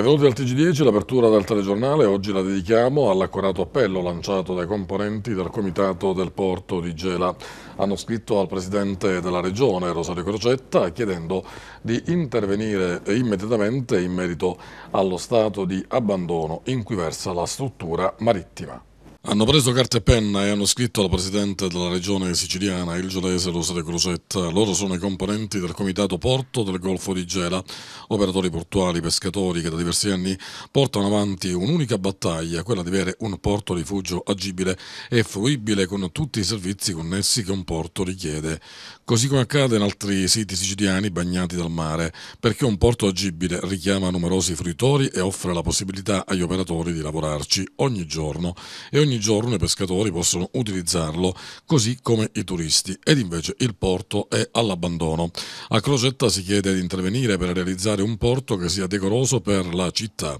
Benvenuti al TG10, l'apertura del telegiornale oggi la dedichiamo all'accorato appello lanciato dai componenti del Comitato del Porto di Gela. Hanno scritto al Presidente della Regione, Rosario Crocetta, chiedendo di intervenire immediatamente in merito allo stato di abbandono in cui versa la struttura marittima. Hanno preso carta e penna e hanno scritto al presidente della regione siciliana, il gelese Rosario Crusetta. Loro sono i componenti del comitato Porto del Golfo di Gela, operatori portuali, pescatori che da diversi anni portano avanti un'unica battaglia, quella di avere un porto rifugio agibile e fruibile con tutti i servizi connessi che un porto richiede. Così come accade in altri siti siciliani bagnati dal mare, perché un porto agibile richiama numerosi fruitori e offre la possibilità agli operatori di lavorarci ogni giorno e ogni giorno i pescatori possono utilizzarlo, così come i turisti, ed invece il porto è all'abbandono. A Crocetta si chiede di intervenire per realizzare un porto che sia decoroso per la città.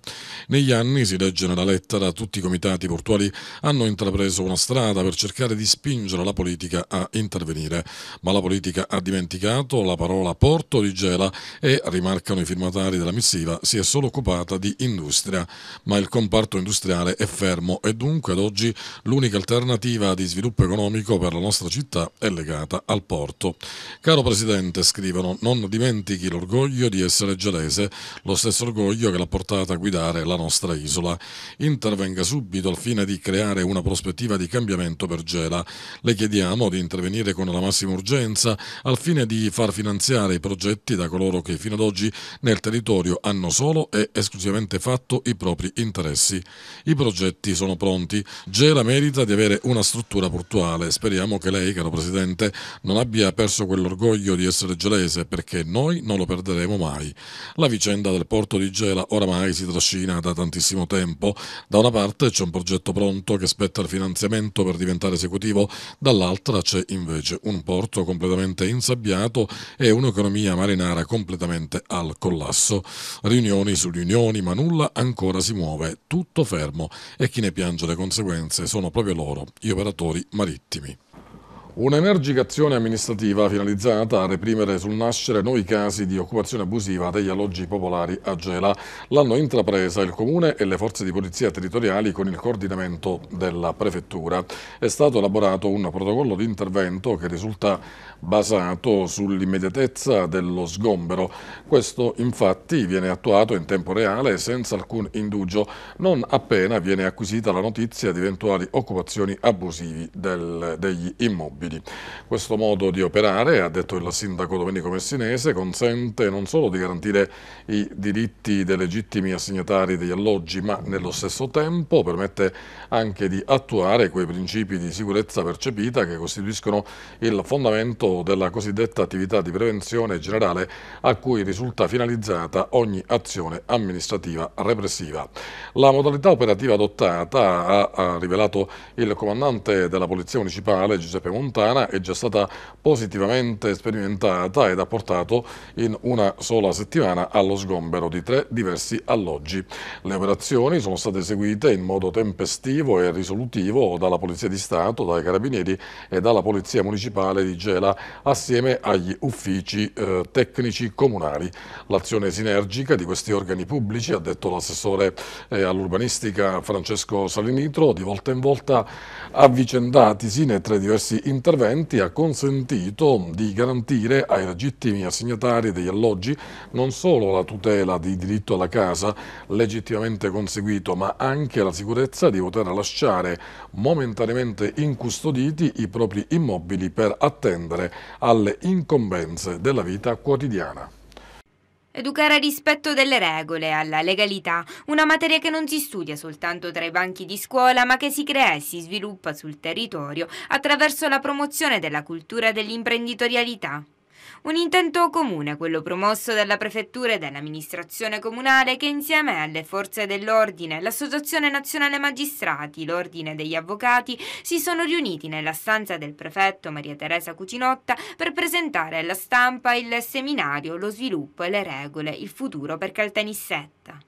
Negli anni, si legge nella lettera, tutti i comitati portuali hanno intrapreso una strada per cercare di spingere la politica a intervenire, ma la politica ha dimenticato la parola porto di Gela e, rimarcano i firmatari della missiva, si è solo occupata di industria, ma il comparto industriale è fermo e dunque ad oggi oggi l'unica alternativa di sviluppo economico per la nostra città è legata al porto. Caro Presidente, scrivono, non dimentichi l'orgoglio di essere gelese, lo stesso orgoglio che l'ha portata a guidare la nostra isola. Intervenga subito al fine di creare una prospettiva di cambiamento per Gela. Le chiediamo di intervenire con la massima urgenza al fine di far finanziare i progetti da coloro che fino ad oggi nel territorio hanno solo e esclusivamente fatto i propri interessi. I progetti sono pronti, Gela merita di avere una struttura portuale. Speriamo che lei, caro Presidente, non abbia perso quell'orgoglio di essere gelese perché noi non lo perderemo mai. La vicenda del porto di Gela oramai si trascina da tantissimo tempo. Da una parte c'è un progetto pronto che spetta il finanziamento per diventare esecutivo, dall'altra c'è invece un porto completamente insabbiato e un'economia marinara completamente al collasso. Riunioni su riunioni, ma nulla ancora si muove, tutto fermo e chi ne piange le conseguenze conseguenze sono proprio loro, gli operatori marittimi. Un'energica azione amministrativa finalizzata a reprimere sul nascere nuovi casi di occupazione abusiva degli alloggi popolari a Gela l'hanno intrapresa il Comune e le forze di polizia territoriali con il coordinamento della Prefettura. È stato elaborato un protocollo di intervento che risulta basato sull'immediatezza dello sgombero. Questo infatti viene attuato in tempo reale senza alcun indugio, non appena viene acquisita la notizia di eventuali occupazioni abusivi del, degli immobili disabili. Questo modo di operare, ha detto il sindaco Domenico Messinese, consente non solo di garantire i diritti dei legittimi assegnatari degli alloggi, ma nello stesso tempo permette anche di attuare quei principi di sicurezza percepita che costituiscono il fondamento della cosiddetta attività di prevenzione generale a cui risulta finalizzata ogni azione amministrativa repressiva. La modalità operativa adottata ha, rivelato il comandante della Polizia Municipale Giuseppe Montani lontana è già stata positivamente sperimentata ed ha portato in una sola settimana allo sgombero di tre diversi alloggi. Le operazioni sono state eseguite in modo tempestivo e risolutivo dalla Polizia di Stato, dai Carabinieri e dalla Polizia Municipale di Gela assieme agli uffici eh, tecnici comunali. L'azione sinergica di questi organi pubblici, ha detto l'assessore eh, all'urbanistica Francesco Salinitro, di volta in volta avvicendatisi nei tre diversi interventi interventi ha consentito di garantire ai legittimi assegnatari degli alloggi non solo la tutela di diritto alla casa legittimamente conseguito, ma anche la sicurezza di poter lasciare momentaneamente incustoditi i propri immobili per attendere alle incombenze della vita quotidiana. Educare al rispetto delle regole, alla legalità, una materia che non si studia soltanto tra i banchi di scuola ma che si crea e si sviluppa sul territorio attraverso la promozione della cultura dell'imprenditorialità. Un intento comune, quello promosso dalla prefettura e dall'amministrazione comunale che insieme alle forze dell'ordine, l'Associazione Nazionale Magistrati, l'Ordine degli Avvocati si sono riuniti nella stanza del prefetto Maria Teresa Cucinotta per presentare alla stampa il seminario Lo sviluppo e le regole, il futuro per Caltanissetta.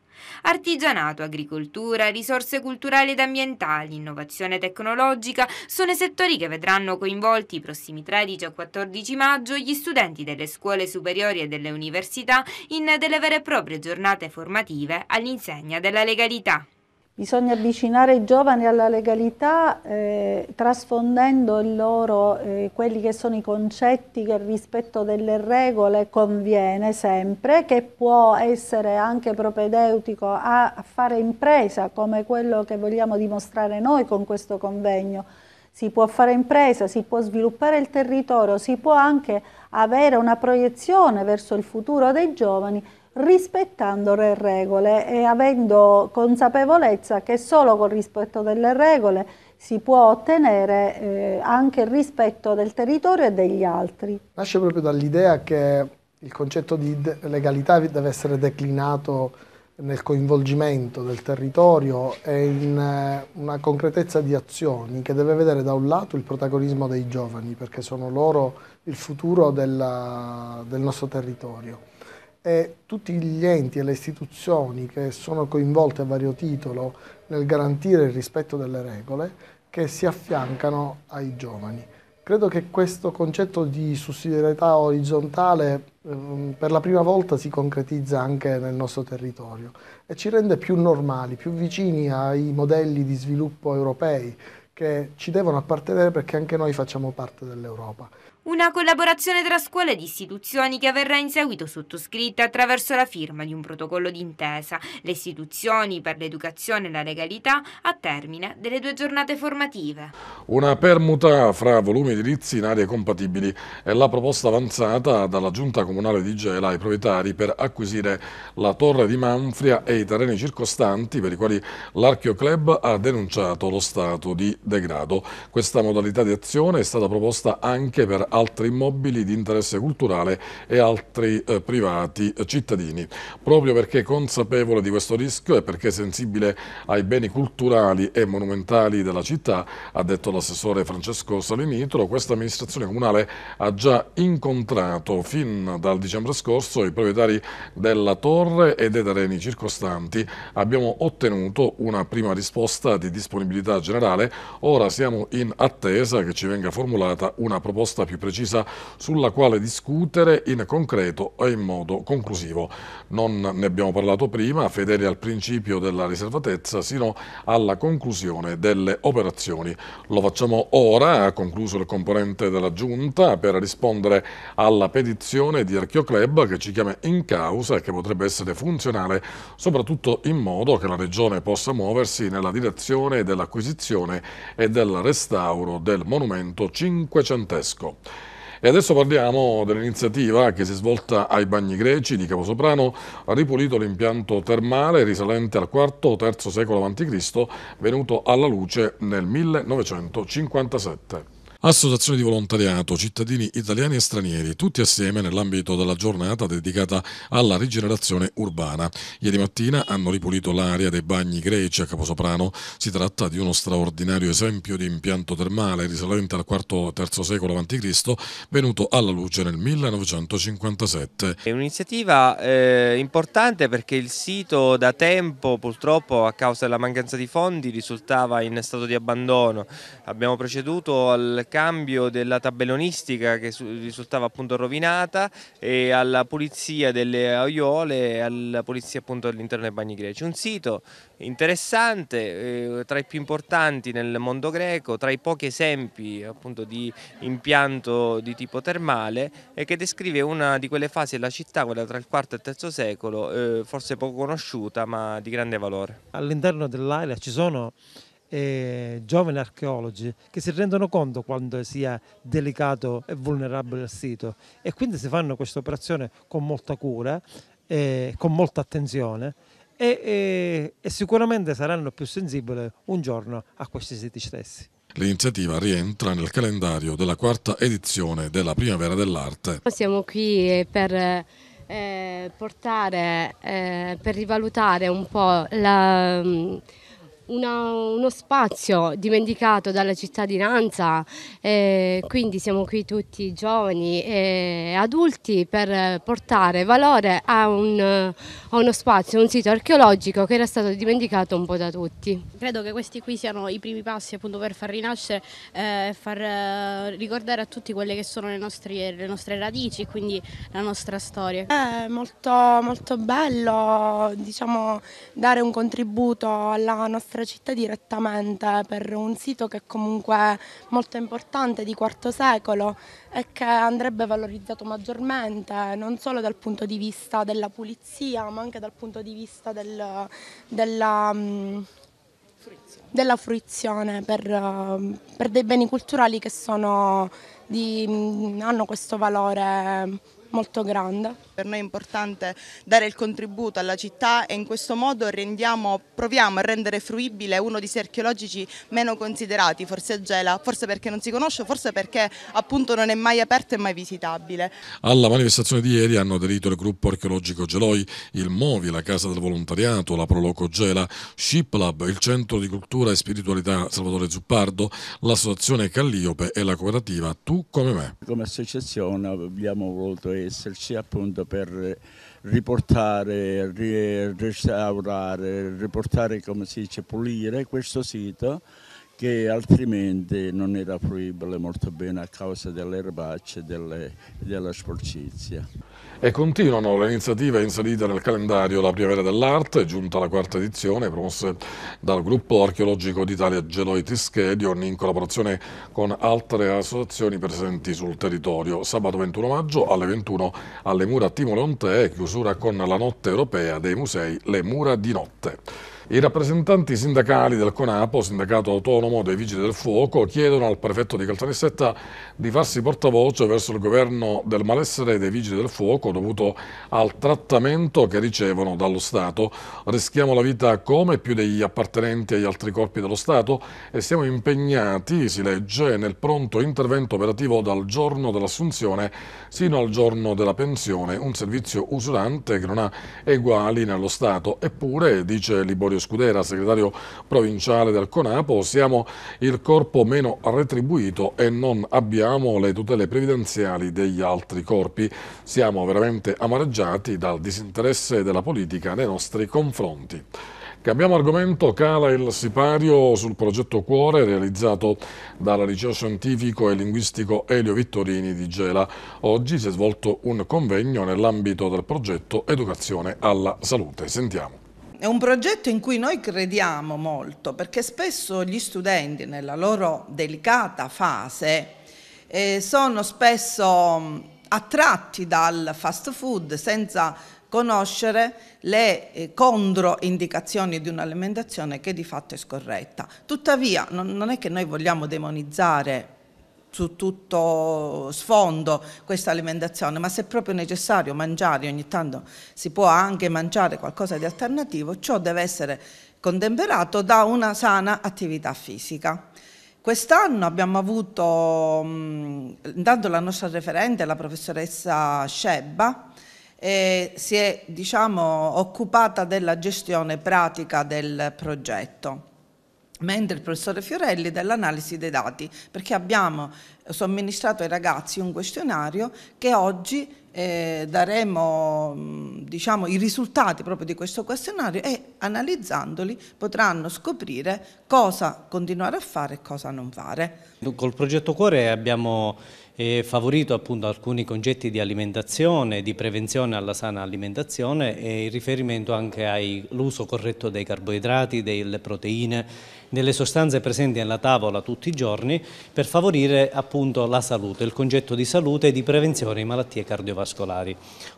Artigianato, agricoltura, risorse culturali ed ambientali, innovazione tecnologica sono i settori che vedranno coinvolti i prossimi 13 a 14 maggio gli studenti delle scuole superiori e delle università in delle vere e proprie giornate formative all'insegna della legalità. Bisogna avvicinare i giovani alla legalità eh, trasfondendo in loro eh, quelli che sono i concetti che il rispetto delle regole conviene sempre, che può essere anche propedeutico a, a fare impresa come quello che vogliamo dimostrare noi con questo convegno. Si può fare impresa, si può sviluppare il territorio, si può anche avere una proiezione verso il futuro dei giovani rispettando le regole e avendo consapevolezza che solo col rispetto delle regole si può ottenere eh, anche il rispetto del territorio e degli altri. Nasce proprio dall'idea che il concetto di legalità deve essere declinato nel coinvolgimento del territorio e in eh, una concretezza di azioni che deve vedere da un lato il protagonismo dei giovani perché sono loro il futuro della, del nostro territorio e tutti gli enti e le istituzioni che sono coinvolte a vario titolo nel garantire il rispetto delle regole che si affiancano ai giovani. Credo che questo concetto di sussidiarietà orizzontale ehm, per la prima volta si concretizza anche nel nostro territorio e ci rende più normali, più vicini ai modelli di sviluppo europei che ci devono appartenere perché anche noi facciamo parte dell'Europa. Una collaborazione tra scuole ed istituzioni che verrà in seguito sottoscritta attraverso la firma di un protocollo d'intesa, le istituzioni per l'educazione e la legalità a termine delle due giornate formative. Una permuta fra volumi edilizi in aree compatibili è la proposta avanzata dalla Giunta Comunale di Gela ai proprietari per acquisire la Torre di Manfria e i terreni circostanti per i quali l'Archeoclub ha denunciato lo stato di degrado. Questa modalità di azione è stata proposta anche per altri immobili di interesse culturale e altri eh, privati eh, cittadini. Proprio perché consapevole di questo rischio e perché sensibile ai beni culturali e monumentali della città, ha detto l'assessore Francesco Salinitro, questa amministrazione comunale ha già incontrato fin dal dicembre scorso i proprietari della torre e dei terreni circostanti. Abbiamo ottenuto una prima risposta di disponibilità generale, ora siamo in attesa che ci venga formulata una proposta più precisa sulla quale discutere in concreto e in modo conclusivo. Non ne abbiamo parlato prima, fedeli al principio della riservatezza sino alla conclusione delle operazioni. Lo facciamo ora, ha concluso il componente della Giunta, per rispondere alla petizione di Archio Club che ci chiama in causa e che potrebbe essere funzionale soprattutto in modo che la Regione possa muoversi nella direzione dell'acquisizione e del restauro del monumento cinquecentesco. E adesso parliamo dell'iniziativa che si è svolta ai Bagni Greci di Caposoprano, ha ripulito l'impianto termale risalente al IV-III secolo a.C., venuto alla luce nel 1957. Associazione di volontariato, cittadini italiani e stranieri, tutti assieme nell'ambito della giornata dedicata alla rigenerazione urbana. Ieri mattina hanno ripulito l'area dei bagni greci a Caposoprano. Si tratta di uno straordinario esempio di impianto termale risalente al IV-III secolo a.C., venuto alla luce nel 1957. È un'iniziativa eh, importante perché il sito da tempo, purtroppo a causa della mancanza di fondi, risultava in stato di abbandono. Abbiamo preceduto al cambio della tabellonistica che risultava appunto rovinata e alla pulizia delle aiuole e alla pulizia appunto all'interno dei bagni greci. Un sito interessante, eh, tra i più importanti nel mondo greco, tra i pochi esempi appunto di impianto di tipo termale e che descrive una di quelle fasi della città, quella tra il IV e il III secolo, eh, forse poco conosciuta ma di grande valore. All'interno dell'Aila ci sono e giovani archeologi che si rendono conto quando sia delicato e vulnerabile il sito e quindi si fanno questa operazione con molta cura e con molta attenzione e, e, e sicuramente saranno più sensibili un giorno a questi siti stessi. L'iniziativa rientra nel calendario della quarta edizione della Primavera dell'Arte. Siamo qui eh, per eh, portare, eh, per rivalutare un po' la mm, una, uno spazio dimenticato dalla cittadinanza, eh, quindi siamo qui tutti giovani e adulti per portare valore a, un, a uno spazio, un sito archeologico che era stato dimenticato un po' da tutti. Credo che questi qui siano i primi passi appunto per far rinascere e eh, far eh, ricordare a tutti quelle che sono le nostre, le nostre radici, quindi la nostra storia. È molto, molto bello diciamo, dare un contributo alla nostra nostra città direttamente per un sito che è comunque molto importante di quarto secolo e che andrebbe valorizzato maggiormente non solo dal punto di vista della pulizia ma anche dal punto di vista del, della, mm, della, fruizione per, per, dei beni culturali che sono di, mm, hanno questo valore molto grande. Per noi è importante dare il contributo alla città e in questo modo rendiamo, proviamo a rendere fruibile uno di questi archeologici meno considerati, forse a Gela, forse perché non si conosce, forse perché appunto non è mai aperto e mai visitabile. Alla manifestazione di ieri hanno aderito il gruppo archeologico Geloi, il Movi, la Casa del Volontariato, la Proloco Gela, Ship Lab, il Centro di Cultura e Spiritualità Salvatore Zuppardo, l'associazione Calliope e la cooperativa Tu come me. Come associazione abbiamo voluto esserci appunto per riportare, restaurare, riportare come si dice, pulire questo sito che altrimenti non era fruibile molto bene a causa delle erbacce e della sporcizia. E continuano le iniziative inserite nel calendario La Primavera dell'Arte, giunta alla quarta edizione, promosse dal Gruppo Archeologico d'Italia Geloi Tischedion in collaborazione con altre associazioni presenti sul territorio. Sabato 21 maggio alle 21 alle mura Timo Leontee, chiusura con la notte europea dei musei Le Mura di Notte. I rappresentanti sindacali del CONAPO, sindacato autonomo dei Vigili del Fuoco, chiedono al prefetto di Caltanissetta di farsi portavoce verso il governo del malessere dei Vigili del Fuoco dovuto al trattamento che ricevono dallo Stato. Rischiamo la vita come più degli appartenenti agli altri corpi dello Stato e siamo impegnati, si legge, nel pronto intervento operativo dal giorno dell'assunzione sino al giorno della pensione, un servizio usurante che non ha eguali nello Stato. Eppure, dice Liborio Scudera, segretario provinciale del Conapo, siamo il corpo meno retribuito e non abbiamo le tutele previdenziali degli altri corpi. Siamo veramente amareggiati dal disinteresse della politica nei nostri confronti. Cambiamo argomento, cala il sipario sul progetto Cuore realizzato dal liceo scientifico e linguistico Elio Vittorini di Gela. Oggi si è svolto un convegno nell'ambito del progetto Educazione alla Salute. Sentiamo è un progetto in cui noi crediamo molto perché spesso gli studenti nella loro delicata fase eh, sono spesso mm, attratti dal fast food senza conoscere le eh, controindicazioni di un'alimentazione che di fatto è scorretta. Tuttavia non, non è che noi vogliamo demonizzare su tutto sfondo questa alimentazione, ma se è proprio necessario mangiare, ogni tanto si può anche mangiare qualcosa di alternativo, ciò deve essere contemperato da una sana attività fisica. Quest'anno abbiamo avuto mm, intanto la nostra referente, la professoressa Scebba, eh, si è diciamo, occupata della gestione pratica del progetto mentre il professore Fiorelli dell'analisi dei dati, perché abbiamo eh, somministrato ai ragazzi un questionario che oggi eh, daremo mm, diciamo, i risultati proprio di questo questionario e analizzandoli potranno scoprire cosa continuare a fare e cosa non fare. Col progetto Cuore abbiamo favorito appunto alcuni concetti di alimentazione, di prevenzione alla sana alimentazione e il riferimento anche all'uso corretto dei carboidrati, delle proteine, delle sostanze presenti nella tavola tutti i giorni per favorire appunto la salute, il concetto di salute e di prevenzione di malattie cardiovascolari.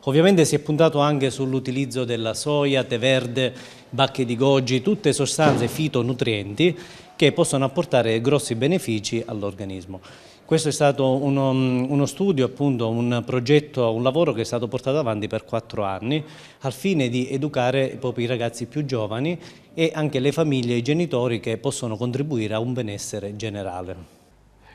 Ovviamente si è puntato anche sull'utilizzo della soia, tè verde, bacche di goji, tutte sostanze fitonutrienti che possono apportare grossi benefici all'organismo. Questo è stato uno, um, uno studio, appunto, un progetto, un lavoro che è stato portato avanti per quattro anni al fine di educare proprio i ragazzi più giovani e anche le famiglie e i genitori che possono contribuire a un benessere generale.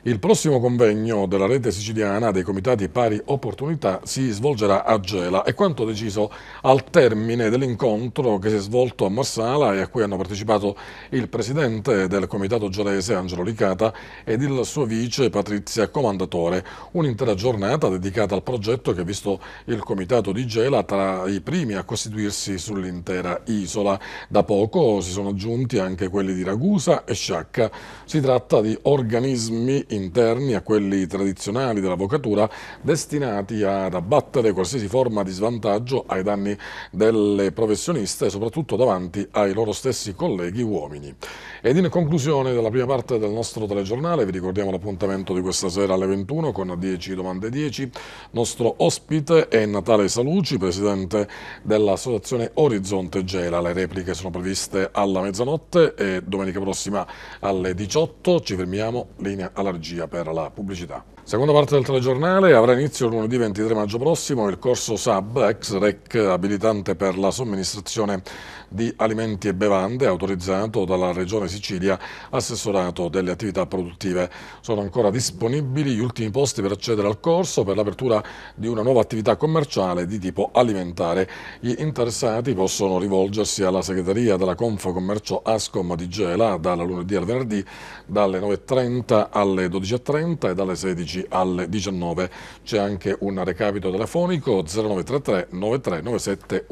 Il prossimo convegno della rete siciliana dei comitati pari opportunità si svolgerà a Gela e quanto deciso al termine dell'incontro che si è svolto a Marsala e a cui hanno partecipato il presidente del comitato gelese Angelo Licata ed il suo vice Patrizia Comandatore. Un'intera giornata dedicata al progetto che ha visto il comitato di Gela tra i primi a costituirsi sull'intera isola. Da poco si sono aggiunti anche quelli di Ragusa e Sciacca. Si tratta di organismi interni a quelli tradizionali dell'avvocatura destinati ad abbattere qualsiasi forma di svantaggio ai danni delle professioniste e soprattutto davanti ai loro stessi colleghi uomini. Ed in conclusione della prima parte del nostro telegiornale vi ricordiamo l'appuntamento di questa sera alle 21 con 10 domande 10. Nostro ospite è Natale Saluci, presidente dell'associazione Orizzonte Gela. Le repliche sono previste alla mezzanotte e domenica prossima alle 18. Ci fermiamo, linea alla regione energia per la pubblicità. Seconda parte del telegiornale avrà inizio lunedì 23 maggio prossimo il corso SAB, ex REC abilitante per la somministrazione di alimenti e bevande, autorizzato dalla Regione Sicilia, assessorato delle attività produttive. Sono ancora disponibili gli ultimi posti per accedere al corso per l'apertura di una nuova attività commerciale di tipo alimentare. Gli interessati possono rivolgersi alla segreteria della Confo Commercio Ascom di Gela dalla lunedì al venerdì dalle 9.30 alle dalle 12.30 e dalle 16 alle 19. C'è anche un recapito telefonico 0933 93 97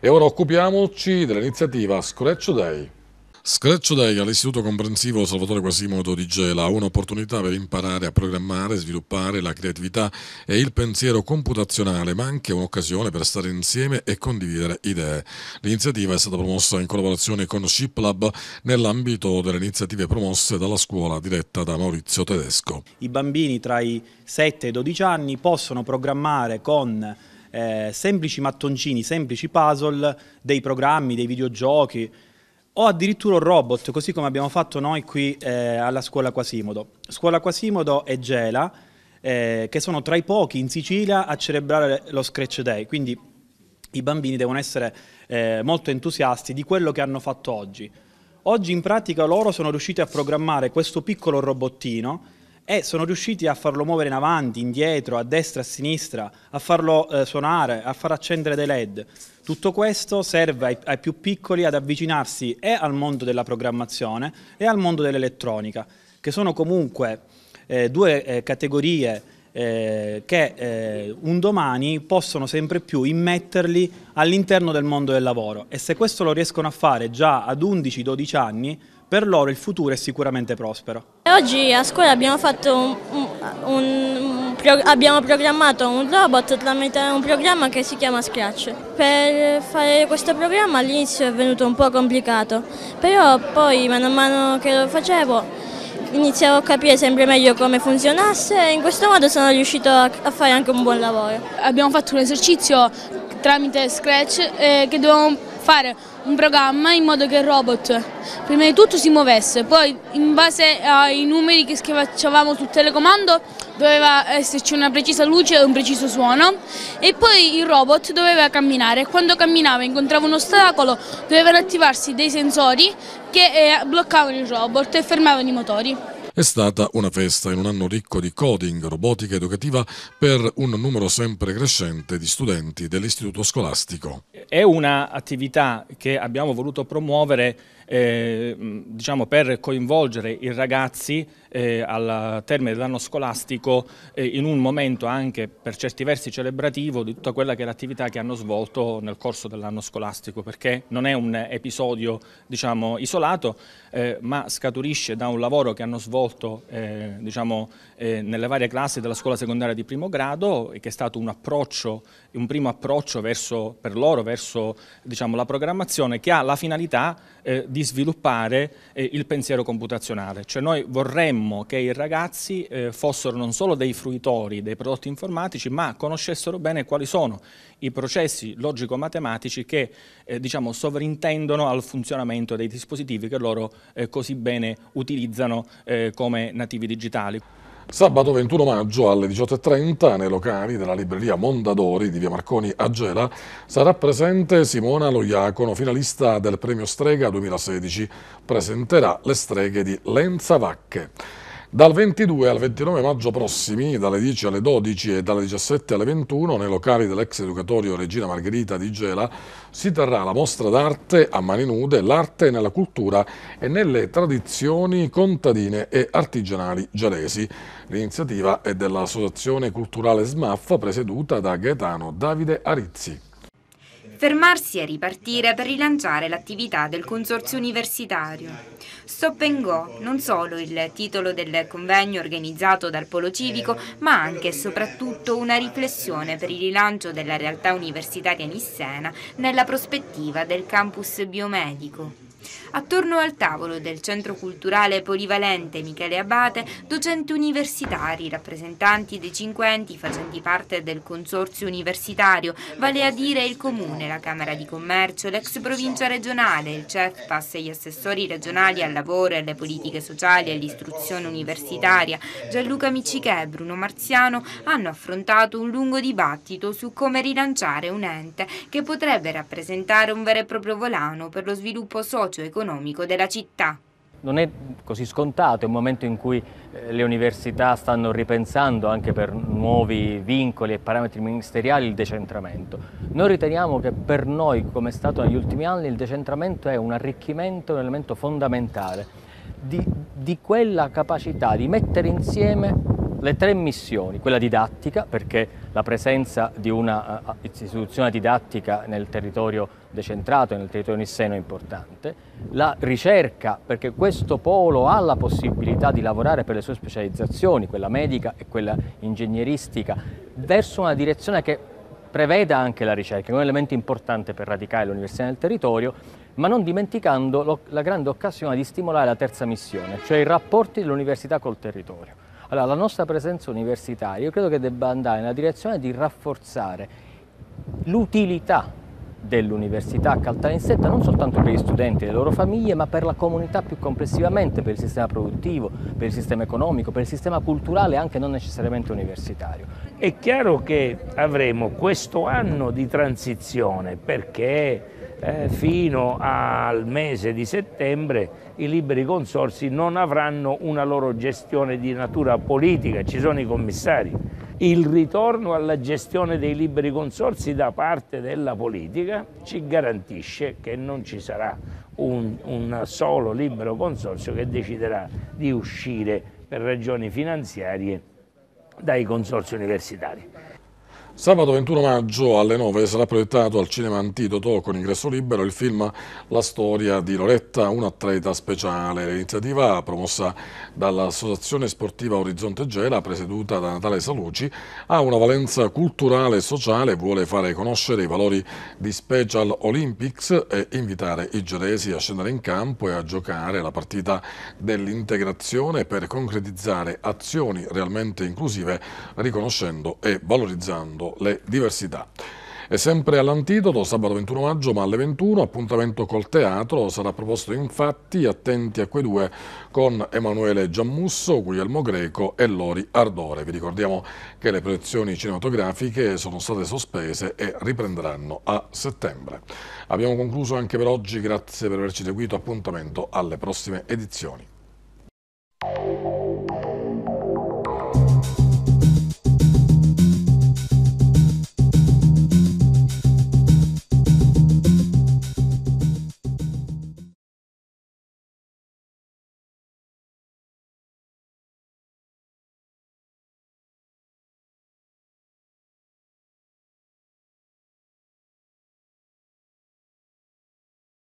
E ora occupiamoci dell'iniziativa Scratch Day. Scratch Day all'Istituto Comprensivo Salvatore Quasimodo di Gela, un'opportunità per imparare a programmare, sviluppare la creatività e il pensiero computazionale, ma anche un'occasione per stare insieme e condividere idee. L'iniziativa è stata promossa in collaborazione con ShipLab nell'ambito delle iniziative promosse dalla scuola diretta da Maurizio Tedesco. I bambini tra i 7 e i 12 anni possono programmare con eh, semplici mattoncini, semplici puzzle, dei programmi, dei videogiochi, o addirittura un robot, così come abbiamo fatto noi qui eh, alla scuola Quasimodo. Scuola Quasimodo e Gela, eh, che sono tra i pochi in Sicilia a celebrare lo Scratch Day, quindi i bambini devono essere eh, molto entusiasti di quello che hanno fatto oggi. Oggi in pratica loro sono riusciti a programmare questo piccolo robottino e sono riusciti a farlo muovere in avanti, indietro, a destra, a sinistra, a farlo eh, suonare, a far accendere dei led. Tutto questo serve ai, ai, più piccoli ad avvicinarsi e al mondo della programmazione e al mondo dell'elettronica, che sono comunque eh, due eh, categorie eh, che eh, un domani possono sempre più immetterli all'interno del mondo del lavoro e se questo lo riescono a fare già ad 11-12 anni per loro il futuro è sicuramente prospero. Oggi a scuola abbiamo, un, un, un, abbiamo, programmato un robot tramite un programma che si chiama Scratch. Per fare questo programma all'inizio è venuto un po' complicato, però poi mano a mano che lo facevo iniziavo a capire sempre meglio come funzionasse e in questo modo sono riuscito a, a fare anche un buon lavoro. Abbiamo fatto un esercizio tramite Scratch eh, che dovevamo fare un programma in modo che il robot prima di tutto si muovesse, poi in base ai numeri che schiacciavamo sul telecomando doveva esserci una precisa luce e un preciso suono e poi il robot doveva camminare. Quando camminava e incontrava un ostacolo dovevano attivarsi dei sensori che eh, bloccavano il robot e fermavano i motori. È stata una festa in un anno ricco di coding, robotica educativa per un numero sempre crescente di studenti dell'istituto scolastico. È un'attività che abbiamo voluto promuovere eh, diciamo per coinvolgere i ragazzi eh, al termine dell'anno scolastico eh, in un momento anche per certi versi celebrativo di tutta quella che è l'attività che hanno svolto nel corso dell'anno scolastico perché non è un episodio diciamo, isolato eh, ma scaturisce da un lavoro che hanno svolto eh, diciamo, eh, nelle varie classi della scuola secondaria di primo grado e che è stato un approccio, un primo approccio verso, per loro verso diciamo, la programmazione che ha la finalità eh, di di sviluppare eh, il pensiero computazionale. Cioè noi vorremmo che i ragazzi eh, fossero non solo dei fruitori dei prodotti informatici, ma conoscessero bene quali sono i processi logico-matematici che eh, diciamo, sovrintendono al funzionamento dei dispositivi che loro eh, così bene utilizzano eh, come nativi digitali. Sabato 21 maggio alle 18.30 nei locali della libreria Mondadori di via Marconi a Gela sarà presente Simona Loiacono, finalista del premio Strega 2016. Presenterà le streghe di Lenza Vacche. Dal 22 al 29 maggio prossimi, dalle 10 alle 12 e dalle 17 alle 21, nei locali dell'ex educatorio Regina Margherita di Gela, si terrà la mostra d'arte a mani nude, l'arte nella cultura e nelle tradizioni contadine e artigianali gelesi. L'iniziativa è dell'Associazione Culturale SMAF, presieduta da Gaetano Davide Arizzi fermarsi e ripartire per rilanciare l'attività del consorzio universitario. Stop and Go, non solo il titolo del convegno organizzato dal Polo Civico, ma anche e soprattutto una riflessione per il rilancio della realtà universitaria nissena nella prospettiva del campus biomedico. Attorno al tavolo del Centro Culturale Polivalente Michele Abate, docenti universitari, rappresentanti dei cinque enti facenti parte del consorzio universitario, vale a dire il Comune, la Camera di Commercio, l'ex provincia regionale, il CEFPAS e gli assessori regionali al lavoro e alle politiche sociali e all'istruzione universitaria, Gianluca Micichè e Bruno Marziano hanno affrontato un lungo dibattito su come rilanciare un ente che potrebbe rappresentare un vero e proprio volano per lo sviluppo socio rilancio economico della città. Non è così scontato, è un momento in cui eh, le università stanno ripensando anche per nuovi vincoli e parametri ministeriali il decentramento. Noi riteniamo che per noi, come è stato negli ultimi anni, il decentramento è un arricchimento, un elemento fondamentale di, di quella capacità di mettere insieme le tre missioni, quella didattica, perché la presenza di un'istituzione eh, didattica nel territorio decentrato, nel territorio nisseno è importante, la ricerca, perché questo polo ha la possibilità di lavorare per le sue specializzazioni, quella medica e quella ingegneristica, verso una direzione che preveda anche la ricerca, che è un elemento importante per radicare l'università nel territorio, ma non dimenticando la grande occasione di stimolare la terza missione, cioè i rapporti dell'università col territorio. Allora, la nostra presenza universitaria io credo che debba andare nella direzione di rafforzare l'utilità dell'Università Caltanissetta non soltanto per gli studenti e le loro famiglie ma per la comunità più complessivamente, per il sistema produttivo, per il sistema economico, per il sistema culturale anche non necessariamente universitario. È chiaro che avremo questo anno di transizione perché eh, fino al mese di settembre i liberi consorsi non avranno una loro gestione di natura politica, ci sono i commissari. Il ritorno alla gestione dei liberi consorsi da parte della politica ci garantisce che non ci sarà un, un solo libero consorzio che deciderà di uscire per ragioni finanziarie dai consorzi universitari. Sabato 21 maggio alle 9 sarà proiettato al Cinema Antidoto con ingresso libero il film La storia di Loretta, un atleta speciale. L'iniziativa promossa dall'Associazione Sportiva Orizzonte Gela, presieduta da Natale Saluci, ha una valenza culturale e sociale e vuole fare conoscere i valori di Special Olympics e invitare i gelesi a scendere in campo e a giocare la partita dell'integrazione per concretizzare azioni realmente inclusive, riconoscendo e valorizzando le diversità. E sempre all'Antidoto, sabato 21 maggio, ma alle 21, appuntamento col teatro, sarà proposto infatti Attenti a quei due con Emanuele Giammusso, Guglielmo Greco e Lori Ardore. Vi ricordiamo che le proiezioni cinematografiche sono state sospese e riprenderanno a settembre. Abbiamo concluso anche per oggi, grazie per averci seguito, appuntamento alle prossime edizioni.